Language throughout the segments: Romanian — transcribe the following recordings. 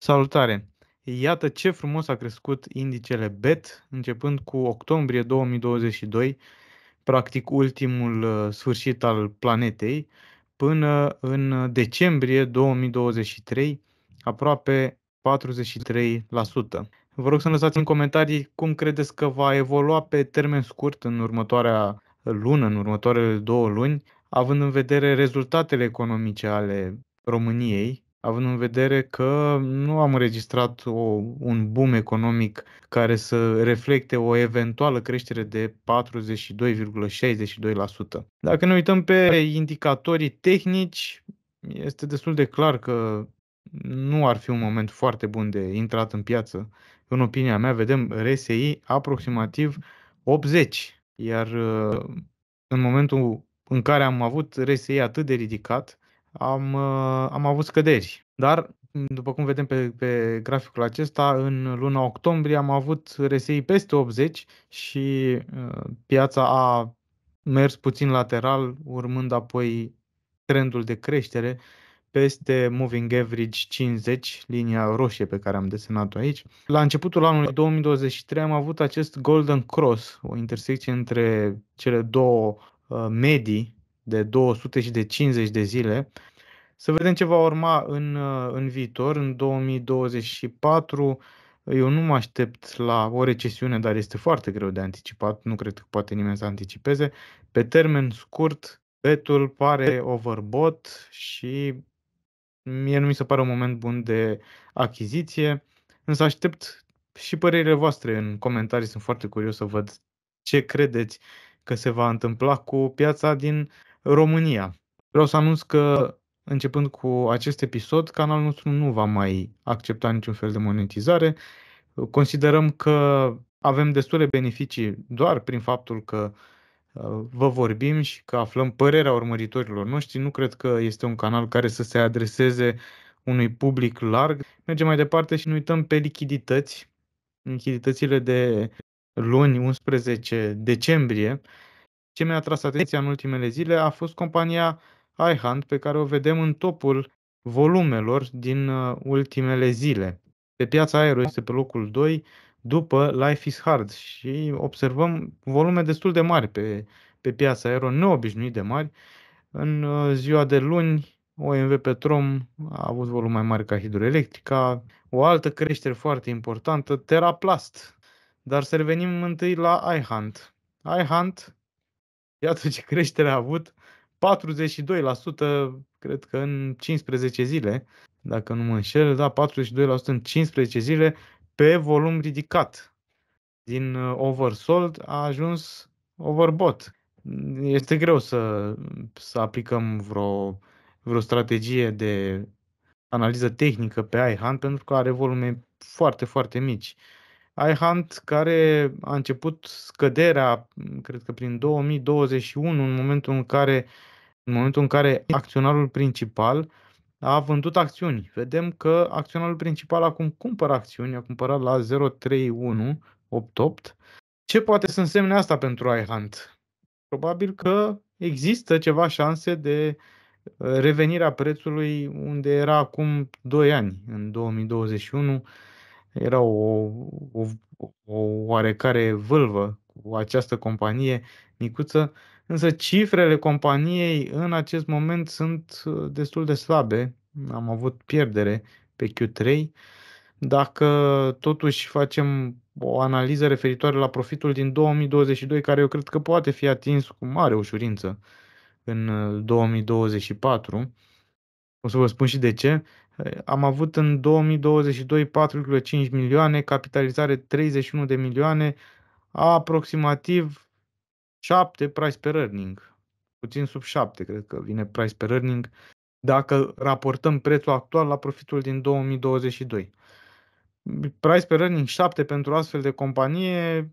Salutare! Iată ce frumos a crescut indicele BET începând cu octombrie 2022, practic ultimul uh, sfârșit al planetei, până în decembrie 2023, aproape 43%. Vă rog să lăsați în comentarii cum credeți că va evolua pe termen scurt în următoarea lună, în următoarele două luni, având în vedere rezultatele economice ale României, având în vedere că nu am înregistrat o, un boom economic care să reflecte o eventuală creștere de 42,62%. Dacă ne uităm pe indicatorii tehnici, este destul de clar că nu ar fi un moment foarte bun de intrat în piață. În opinia mea, vedem RSI aproximativ 80, iar în momentul în care am avut RSI atât de ridicat, am, uh, am avut scăderi. Dar, mm, după cum vedem pe, pe graficul acesta, în luna octombrie am avut RSI peste 80 și uh, piața a mers puțin lateral, urmând apoi trendul de creștere peste Moving Average 50, linia roșie pe care am desenat-o aici. La începutul anului 2023 am avut acest Golden Cross, o intersecție între cele două uh, medii de 200 și de 50 de zile. Să vedem ce va urma în, uh, în viitor, în 2024. Eu nu mă aștept la o recesiune, dar este foarte greu de anticipat. Nu cred că poate nimeni să anticipeze. Pe termen scurt, betul pare overbought și mie nu mi se pare un moment bun de achiziție. Însă aștept și părerile voastre în comentarii. Sunt foarte curios să văd ce credeți că se va întâmpla cu piața din România. Vreau să anunț că începând cu acest episod, canalul nostru nu va mai accepta niciun fel de monetizare. Considerăm că avem destule beneficii doar prin faptul că uh, vă vorbim și că aflăm părerea urmăritorilor noștri. Nu cred că este un canal care să se adreseze unui public larg. Mergem mai departe și nu uităm pe lichidități. Lichiditățile de luni 11 decembrie ce mi-a atras atenția în ultimele zile a fost compania iHunt, pe care o vedem în topul volumelor din uh, ultimele zile. Pe piața aerului este pe locul 2, după Life is Hard și observăm volume destul de mari pe, pe piața aero, neobișnuit de mari. În uh, ziua de luni, OMV Petrom a avut volum mai mare ca hidroelectrica, o altă creștere foarte importantă, Teraplast. Dar să revenim întâi la iHunt. iHunt Iată ce creștere a avut, 42%, cred că în 15 zile, dacă nu mă înșel, da, 42% în 15 zile, pe volum ridicat. Din uh, oversold a ajuns overbought. Este greu să, să aplicăm vreo, vreo strategie de analiză tehnică pe iHunt pentru că are volume foarte, foarte mici iHunt, care a început scăderea, cred că prin 2021, în momentul în care, în momentul în care acționarul principal a vândut acțiuni. Vedem că acționarul principal acum cumpără acțiuni, a cumpărat la 03188. Ce poate să însemne asta pentru iHunt? Probabil că există ceva șanse de revenirea prețului unde era acum 2 ani, în 2021, era o, o, o oarecare vâlvă cu această companie micuță, însă cifrele companiei în acest moment sunt uh, destul de slabe. Am avut pierdere pe Q3. Dacă totuși facem o analiză referitoare la profitul din 2022, care eu cred că poate fi atins cu mare ușurință în 2024, uh, o să vă spun și de ce. Am avut în 2022 4,5 milioane, capitalizare 31 de milioane, aproximativ 7 price per earning. Puțin sub 7, cred că vine price per earning, dacă raportăm prețul actual la profitul din 2022. Price per earning 7 pentru astfel de companie,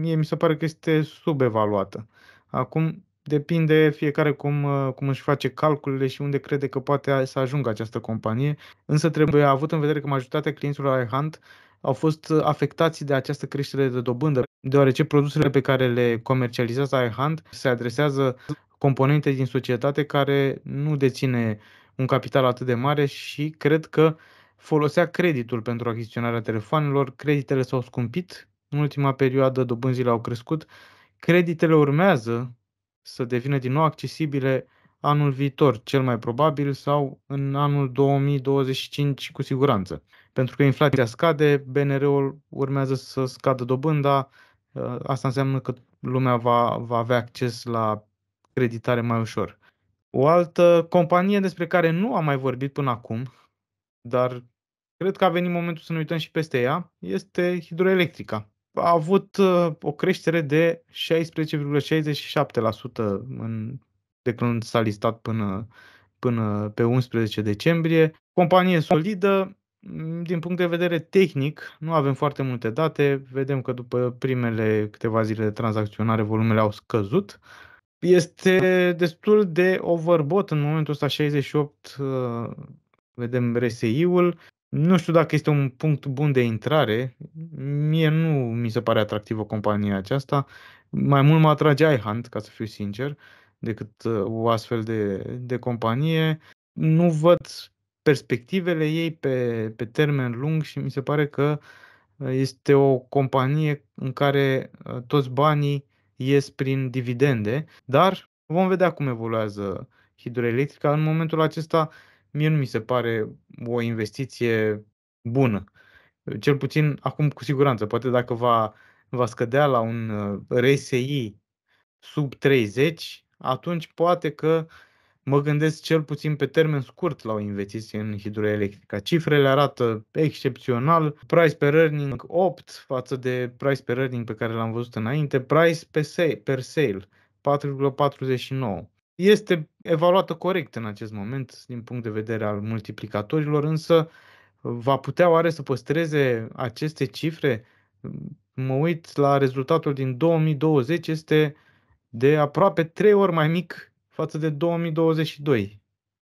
mie mi se pare că este subevaluată. Acum, Depinde fiecare cum, uh, cum își face calculele și unde crede că poate să ajungă această companie, însă trebuie avut în vedere că majoritatea clienților iHunt au fost uh, afectați de această creștere de dobândă, deoarece produsele pe care le comercializează iHunt se adresează componente din societate care nu deține un capital atât de mare și cred că folosea creditul pentru achiziționarea telefonelor. creditele s-au scumpit, în ultima perioadă dobânzile au crescut, creditele urmează să devină din nou accesibile anul viitor, cel mai probabil, sau în anul 2025 cu siguranță. Pentru că inflația scade, BNR-ul urmează să scadă dobânda, ă, asta înseamnă că lumea va, va avea acces la creditare mai ușor. O altă companie despre care nu am mai vorbit până acum, dar cred că a venit momentul să ne uităm și peste ea, este hidroelectrica a avut uh, o creștere de 16,67% în, de când s-a listat până, până pe 11 decembrie. Companie solidă, mm, din punct de vedere tehnic, nu avem foarte multe date. Vedem că după primele câteva zile de tranzacționare volumele au scăzut. Este destul de overbought în momentul ăsta 68, uh, vedem RSI-ul, nu știu dacă este un punct bun de intrare. Mie nu mi se pare atractivă compania aceasta. Mai mult mă atrage iHunt, ca să fiu sincer, decât uh, o astfel de, de companie. Nu văd perspectivele ei pe, pe termen lung și mi se pare că uh, este o companie în care uh, toți banii ies prin dividende, dar vom vedea cum evoluează hidroelectrica. În momentul acesta mie nu mi se pare o investiție bună. Cel puțin acum cu siguranță, poate dacă va, va scădea la un uh, RSI sub 30, atunci poate că mă gândesc cel puțin pe termen scurt la o investiție în hidroelectrică. Cifrele arată excepțional, price per earning 8 față de price per earning pe care l-am văzut înainte, price per sale 4,49 este evaluată corect în acest moment din punct de vedere al multiplicatorilor, însă uh, va putea oare să păstreze aceste cifre? Mă uit la rezultatul din 2020, este de aproape trei ori mai mic față de 2022.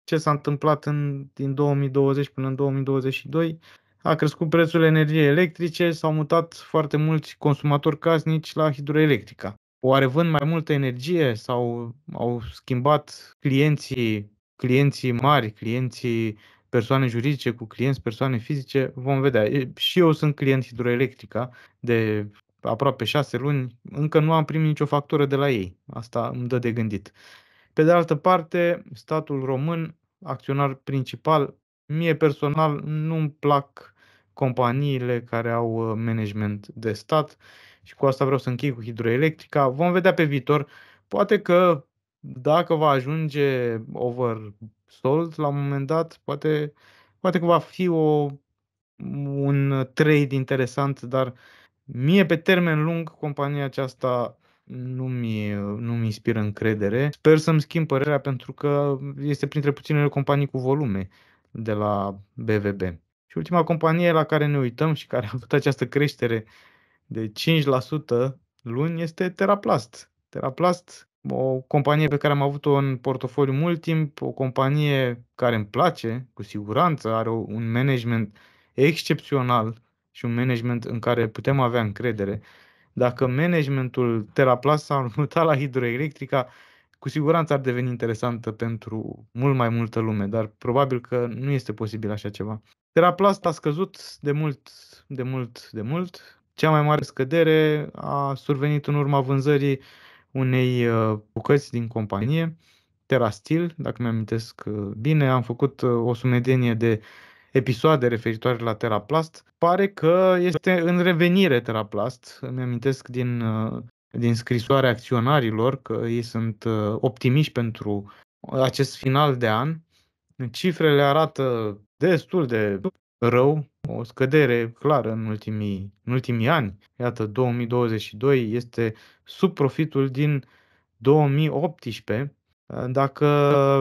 Ce s-a întâmplat în, din 2020 până în 2022? A crescut prețul energiei electrice, s-au mutat foarte mulți consumatori casnici la hidroelectrica oare vând mai multă energie sau au schimbat clienții, clienții mari, clienții persoane juridice cu clienți persoane fizice, vom vedea. Și eu sunt client Hidroelectrica de aproape șase luni, încă nu am primit nicio factură de la ei. Asta îmi dă de gândit. Pe de altă parte, statul român, acționar principal, mie personal nu-mi plac companiile care au uh, management de stat și cu asta vreau să închei cu hidroelectrica. Vom vedea pe viitor. Poate că dacă va ajunge oversold la un moment dat, poate, poate că va fi o, un trade interesant, dar mie pe termen lung compania aceasta nu mi, nu mi inspiră încredere. Sper să-mi schimb părerea pentru că este printre puținele companii cu volume de la BVB. Și ultima companie la care ne uităm și care a avut această creștere de 5% luni este Teraplast. Teraplast, o companie pe care am avut-o în portofoliu mult timp, o companie care îmi place, cu siguranță, are un management excepțional și un management în care putem avea încredere. dacă managementul Teraplast s-ar muta la hidroelectrica, cu siguranță ar deveni interesantă pentru mult mai multă lume, dar probabil că nu este posibil așa ceva. Teraplast a scăzut de mult, de mult, de mult. Cea mai mare scădere a survenit în urma vânzării unei uh, bucăți din companie, Terastil, dacă mi-amintesc am uh, bine. Am făcut uh, o sumedenie de episoade referitoare la Teraplast. Pare că este în revenire Teraplast. Îmi amintesc din, din scrisoarea acționarilor că ei sunt optimiști pentru acest final de an. Cifrele arată destul de rău, o scădere clară în ultimii, în ultimii ani. Iată, 2022 este sub profitul din 2018. Dacă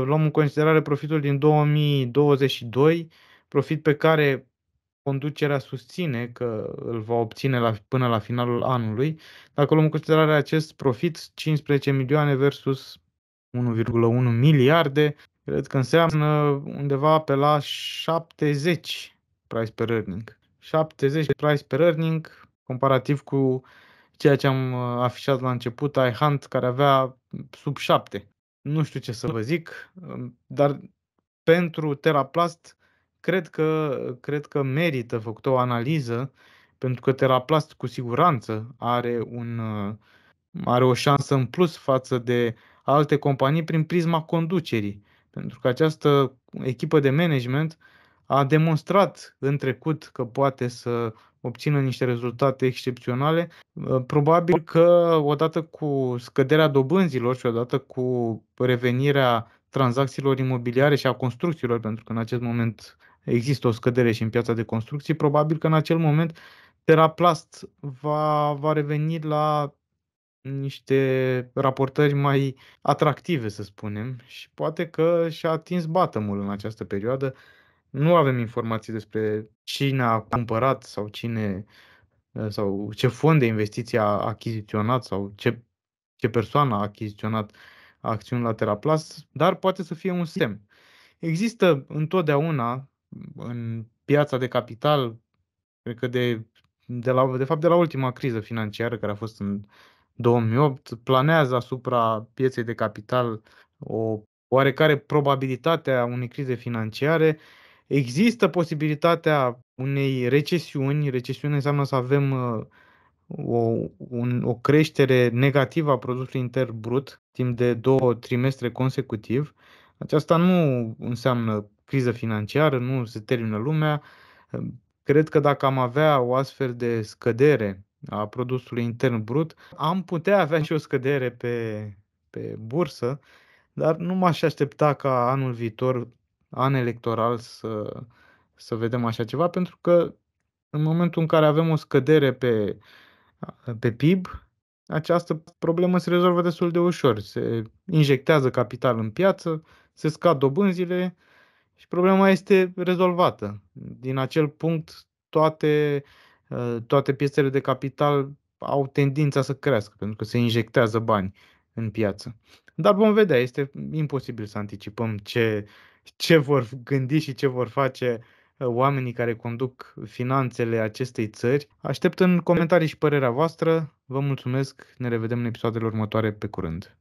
luăm în considerare profitul din 2022, profit pe care conducerea susține că îl va obține la, până la finalul anului, dacă luăm în considerare acest profit, 15 milioane versus 1,1 miliarde, Cred că înseamnă undeva pe la 70 price per earning. 70 price per earning comparativ cu ceea ce am uh, afișat la început, iHunt, care avea sub 7. Nu știu ce să vă zic, um, dar pentru Teraplast cred că, cred că merită făcut o analiză, pentru că Teraplast cu siguranță are, un, uh, are o șansă în plus față de alte companii prin prisma conducerii. Pentru că această echipă de management a demonstrat în trecut că poate să obțină niște rezultate excepționale. Ă, probabil că odată cu scăderea dobânzilor și odată cu revenirea tranzacțiilor imobiliare și a construcțiilor, pentru că în acest moment există o scădere și în piața de construcții, probabil că în acel moment Teraplast va, va reveni la niște raportări mai atractive, să spunem, și poate că și-a atins batămul în această perioadă. Nu avem informații despre cine a cumpărat sau cine ă, sau ce fond de investiție a achiziționat sau ce, ce persoană a achiziționat acțiuni la Teraplas, dar poate să fie un semn. Există întotdeauna în piața de capital, cred că de, de, la, de fapt de la ultima criză financiară care a fost în 2008 planează asupra pieței de capital o oarecare probabilitate a unei crize financiare. Există posibilitatea unei recesiuni. Recesiune înseamnă să avem uh, o, un, o creștere negativă a produsului intern brut timp de două trimestre consecutiv. Aceasta nu înseamnă criză financiară, nu se termină lumea. Cred că dacă am avea o astfel de scădere a produsului intern brut, am putea avea și o scădere pe, pe bursă, dar nu m-aș aștepta ca anul viitor, an electoral, să, să vedem așa ceva, pentru că în momentul în care avem o scădere pe, pe PIB, această problemă se rezolvă destul de ușor. Se injectează capital în piață, se scad dobânzile și problema este rezolvată. Din acel punct, toate Ă, toate piețele de capital au tendința să crească, pentru că se injectează bani în piață. Dar vom vedea, este imposibil să anticipăm ce, ce vor gândi și ce vor face ă, oamenii care conduc finanțele acestei țări. Aștept în comentarii și părerea voastră. Vă mulțumesc, ne revedem în episoadele următoare, pe curând!